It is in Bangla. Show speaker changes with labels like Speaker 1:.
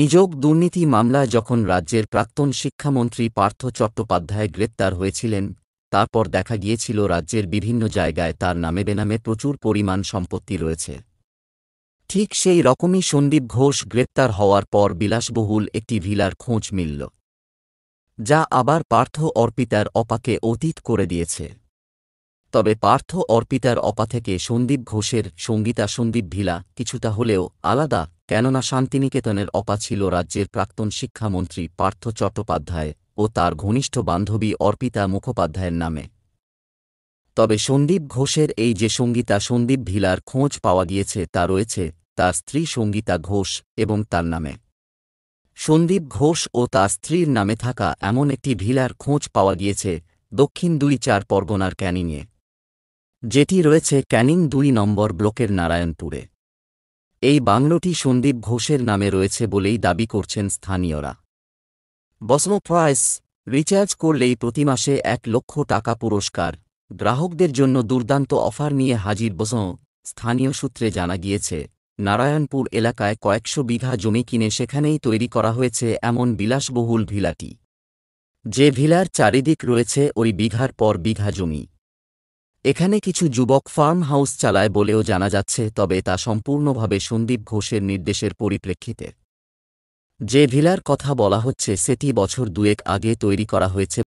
Speaker 1: নিযোগ দুর্নীতি মামলায় যখন রাজ্যের প্রাক্তন শিক্ষামন্ত্রী পার্থ চট্টোপাধ্যায় গ্রেপ্তার হয়েছিলেন তারপর দেখা গিয়েছিল রাজ্যের বিভিন্ন জায়গায় তার নামে বেনামে প্রচুর পরিমাণ সম্পত্তি রয়েছে ঠিক সেই রকমই সন্দীপ ঘোষ গ্রেপ্তার হওয়ার পর বিলাসবহুল একটি ভিলার খোঁজ মিলল যা আবার পার্থ অর্পিতার অপাকে অতীত করে দিয়েছে তবে পার্থ অর্পিতার অপা থেকে সন্দীপ ঘোষের সঙ্গীতা সন্দীপ ভিলা কিছুটা হলেও আলাদা কেননা শান্তিনিকেতনের অপা ছিল রাজ্যের প্রাক্তন শিক্ষামন্ত্রী পার্থ চট্টোপাধ্যায় ও তার ঘনিষ্ঠ বান্ধবী অর্পিতা মুখোপাধ্যায়ের নামে তবে সন্দীপ ঘোষের এই যে সঙ্গীতা সন্দীপ ভিলার খোঁজ পাওয়া গিয়েছে তা রয়েছে তার স্ত্রী সঙ্গীতা ঘোষ এবং তার নামে সন্দীপ ঘোষ ও তার স্ত্রীর নামে থাকা এমন একটি ভিলার খোঁজ পাওয়া গিয়েছে দক্ষিণ দুই চার পরগনার ক্যানিংয়ে যেটি রয়েছে ক্যানিং দুই নম্বর ব্লকের নারায়ণপুরে এই বাংলোটি সন্দীপ ঘোষের নামে রয়েছে বলেই দাবি করছেন স্থানীয়রা বসমো প্রাইস রিচার্জ করলেই প্রতি মাসে এক লক্ষ টাকা পুরস্কার গ্রাহকদের জন্য দুর্দান্ত অফার নিয়ে হাজির বসম স্থানীয় সূত্রে জানা গিয়েছে নারায়ণপুর এলাকায় কয়েকশো বিঘা জমি কিনে সেখানেই তৈরি করা হয়েছে এমন বিলাসবহুল ভিলাটি যে ভিলার চারিদিক রয়েছে ওই বিঘার পর বিঘা জমি এখানে কিছু যুবক ফার্ম হাউস চালায় বলেও জানা যাচ্ছে তবে তা সম্পূর্ণভাবে সন্দীপ ঘোষের নির্দেশের পরিপ্রেক্ষিতে যে ভিলার কথা বলা হচ্ছে সেটি বছর দুয়েক আগে তৈরি করা হয়েছে